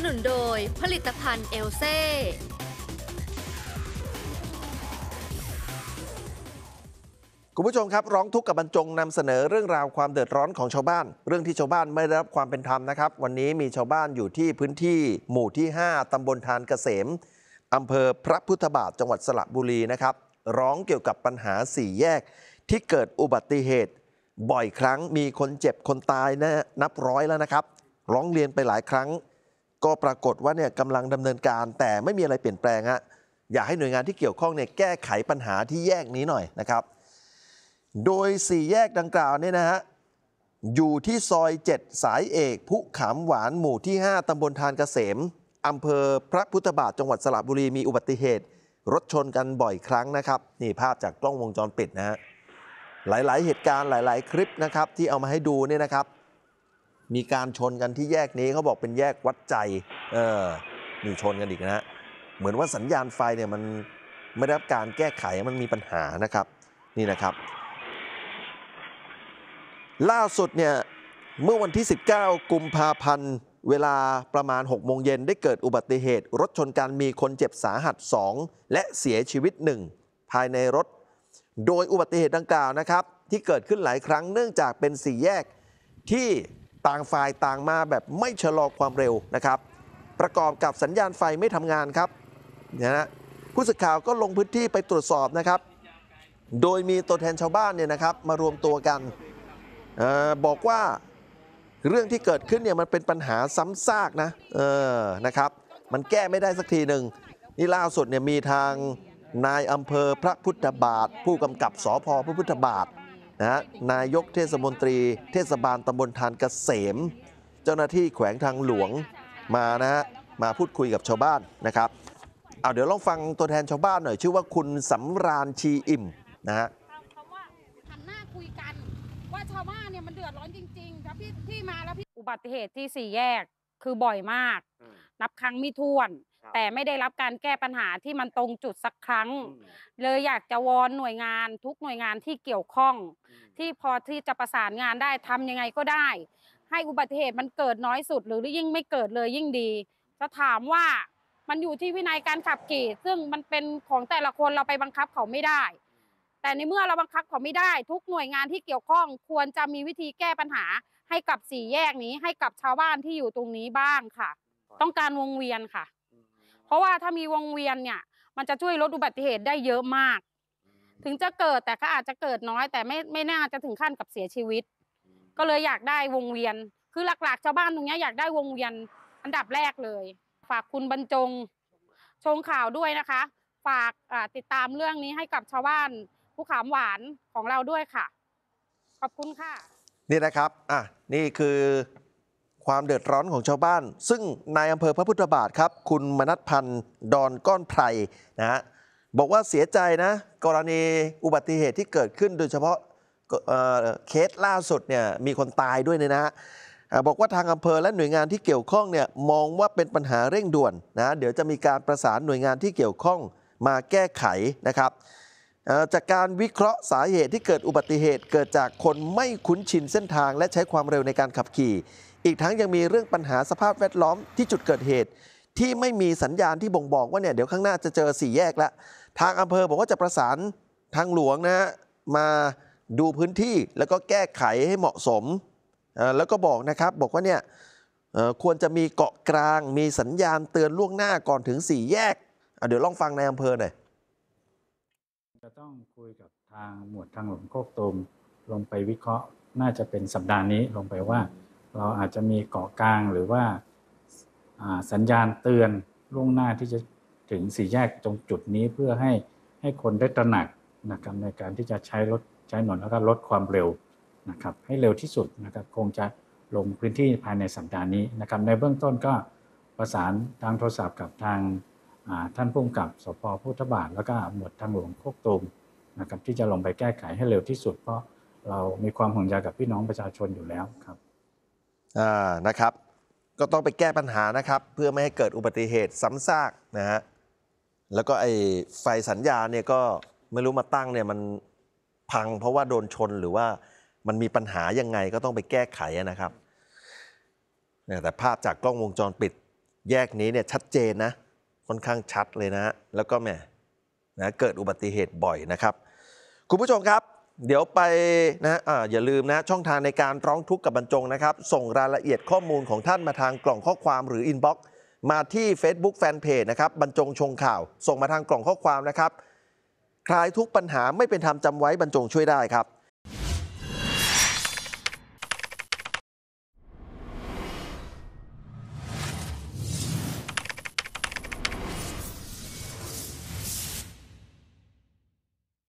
นุนโดยผลิตภัณฑ์เอลเซ่ คุณผู้ชมครับร้องทุกข์กับบรรจงนำเสนอเรื่องราวความเดือดร้อนของชาวบ้าน เรื่องที่ชาวบ้านไม่ได้รับความเป็นธรรมนะครับ วันนี้มีชาวบ้านอยู่ที่พื้นที่หมู่ที่ 5 ตำบลทานเกษม อำเภอพระพุทธบาทจังหวัดสระบุรีนะครับ ร้องเกี่ยวกับปัญหาสี่แยกที่เกิดอุบัติเหตุบ่อยครั้งมีคนเจ็บคนตายนะนับร้อยแล้วนะครับร้องเรียนไปหลายครั้งก็ปรากฏว่าเนี่ยกำลังดำเนินการแต่ไม่มีอะไรเปลี่ยนแปลงฮะอยากให้หน่วยงานที่เกี่ยวข้องเนี่ยแก้ไขปัญหาที่แยกนี้หน่อยนะครับ โดย 4 แยกดังกล่าวเนี่ยนะฮะอยู่ที่ซอย 7 สายเอกผู้ขำหวานหมู่ที่ 5 ตำบลทานเกษม อำเภอพระพุทธบาทจังหวัดสระบุรีมีอุบัติเหตุ รถชนกันบ่อยครั้งนะครับ นี่ภาพจากกล้องวงจรปิดนะฮะหลาย ๆ เหตุการณ์หลาย ๆ คลิปนะครับ ที่เอามาให้ดูเนี่ยนะครับมีการชนกันที่แยกนี้เขาบอกเป็นแยกวัดใจ เออนี่ชนกันอีกนะฮะเหมือนว่าสัญญาณไฟเนี่ย มันไม่ได้รับการแก้ไขมันมีปัญหานะครับนี่นะครับ ล่าสุดเนี่ย เมื่อวันที่ 19กุมภาพันธ์ เวลาประมาณ6โมงเย็นได้เกิดอุบัติเหตุรถชนกันมีคนเจ็บสาหัส 2 และเสียชีวิต 1 ภายในรถ โดยอุบัติเหตุดังกล่าวนะครับที่เกิดขึ้นหลายครั้งเนื่องจากเป็นสี่แยกที่ต่างฝ่ายต่างมาแบบไม่ชะลอความเร็วนะครับ ประกอบกับสัญญาณไฟไม่ทำงานครับนะนะผู้สื่อข่าวก็ลงพื้นที่ไปตรวจสอบนะครับ โดยมีตัวแทนชาวบ้านเนี่ยนะครับมารวมตัวกันออบอกว่าเรื่องที่เกิดขึ้นเนี่ยมันเป็นปัญหาซ้ำซากนะเออนะครับมันแก้ไม่ได้สักทีหนึ่งนี่ล่าสุดเนี่ยมีทางนายอำเภอพระพุทธบาท ผู้กำกับสอพอพระพุทธบาทนะฮะนายกเทศมนตรีเทศบาลตำบลทานเกษม เจ้าหน้าที่แขวงทางหลวงมานะฮะมาพูดคุยกับชาวบ้านนะครับเอาเดี๋ยวลองฟังตัวแทนชาวบ้านหน่อย ชื่อว่าคุณสำราญชีอิ่มนะฮะคำว่าหน้าคุยกันว่าชาวบ้านเนี่ยมันเดือดร้อนจริงพี่ที่มาแล้วพี่อุบัติเหตุที่สี่แยกคือบ่อยมาก นับครั้งไม่ถ้วนแต่ไม่ได้รับการแก้ปัญหาที่มันตรงจุดสักครั้ง เลยอยากจะวอนหน่วยงานทุกหน่วยงานที่เกี่ยวข้อง ที่พอที่จะประสานงานได้ทำยังไงก็ได้ ให้อุบัติเหตุมันเกิดน้อยสุดหรือยิ่งไม่เกิดเลยยิ่งดี จะถามว่ามันอยู่ที่วินัยการขับขี่ ซึ่งมันเป็นของแต่ละคนเราไปบังคับเขาไม่ได้ แต่ในเมื่อเราบังคับเขาไม่ได้ทุกหน่วยงานที่เกี่ยวข้อง ควรจะมีวิธีแก้ปัญหาให้กับสี่แยกนี้ให้กับชาวบ้านที่อยู่ตรงนี้บ้างค่ะ ต้องการวงเวียนค่ะเพราะว่าถ้ามีวงเวียนเนี่ยมันจะช่วยลดอุบัติเหตุได้เยอะมาก ถึงจะเกิดแต่ก็อาจจะเกิดน้อย แต่ไม่ไม่น่าจะถึงขั้นกับเสียชีวิต ก็เลยอยากได้วงเวียนคือหลักๆชาวบ้านตรงนี้อยากได้วงเวียนอันดับแรกเลย ฝากคุณบรรจงชงข่าวด้วยนะคะ ฝากติดตามเรื่องนี้ให้กับชาวบ้านภูขามหวานของเราด้วยค่ะขอบคุณค่ะ นี่นะครับอ่ะนี่คือความเดือดร้อนของชาวบ้าน ซึ่งนายอำเภอพระพุทธบาทครับ คุณมนัทพันธ์ ดอนก้อนไพรนะฮะบอกว่าเสียใจนะกรณีอุบัติเหตุที่เกิดขึ้นโดยเฉพาะเเคสล่าสุดเนี่ยมีคนตายด้วยเนี่ยนะฮะบอกว่าทางอำเภอและหน่วยงานที่เกี่ยวข้องเนี่ยมองว่าเป็นปัญหาเร่งด่วนนะเดี๋ยวจะมีการประสานหน่วยงานที่เกี่ยวข้องมาแก้ไขนะครับจากการวิเคราะห์สาเหตุที่เกิดอุบัติเหตุเกิดจากคนไม่คุ้นชินเส้นทางและใช้ความเร็วในการขับขี่อีกทั้งยังมีเรื่องปัญหาสภาพแวดล้อมที่จุดเกิดเหตุ ที่ไม่มีสัญญาณที่บ่งบอกว่าเนี่ย เดี๋ยวข้างหน้าจะเจอสี่แยกแล้วทางอำเภอบอกว่าจะประสานทางหลวงนะฮะมาดูพื้นที่แล้วก็แก้ไขให้เหมาะสมแล้วก็บอกนะครับ บอกว่าเนี่ยควรจะมีเกาะกลาง มีสัญญาณเตือนล่วงหน้าก่อนถึงสี่แยกเดี๋ยวลองฟังในอำเภอหน่อยจะต้องคุยกับทางหมวดทางหลวงโคกตูมลงไปวิเคราะห์น่าจะเป็นสัปดาห์นี้ลงไปว่าเราอาจจะมีเกาะกลางหรือว่าสัญญาณเตือนล่วงหน้าที่จะถึงสี่แยกตรงจุดนี้เพื่อให้ให้คนได้ตระหนักนะครับในการที่จะใช้รถใช้ถนนแล้วก็ลดความเร็วนะครับให้เร็วที่สุดนะครับคงจะลงพื้นที่ภายในสัปดาห์นี้นะครับ ในเบื้องต้นก็ประสานทางโทรศัพท์กับทางท่านผู้กำกับสพพุทธบาทแล้วก็หมวดทางหลวงโคกตูมนะครับที่จะลงไปแก้ไขให้เร็วที่สุด เพราะเรามีความห่วงใยกับพี่น้องประชาชนอยู่แล้วครับอ่า นะครับ ก็ต้องไปแก้ปัญหานะครับเพื่อไม่ให้เกิดอุบัติเหตุซ้ำซากนะฮะ แล้วก็ไอ้ไฟสัญญาเนี่ยก็ไม่รู้มาตั้งเนี่ยมันพังเพราะว่าโดนชนหรือว่ามันมีปัญหายังไงก็ต้องไปแก้ไขนะครับ แต่ภาพจากกล้องวงจรปิดแยกนี้เนี่ยชัดเจนนะค่อนข้างชัดเลยนะแล้วก็แหมนะเกิดอุบัติเหตุบ่อยนะครับคุณผู้ชมครับเดี๋ยวไปนะอะอย่าลืมนะ ช่องทางในการร้องทุกข์กับบรรจงนะครับ ส่งรายละเอียดข้อมูลของท่านมาทางกล่องข้อความหรืออินบ็อกซ์มาที่ Facebook Fanpage นะครับบรรจงชงข่าว ส่งมาทางกล่องข้อความนะครับ คลายทุกปัญหาไม่เป็นธรรมจำไว้บรรจงช่วยได้ครับ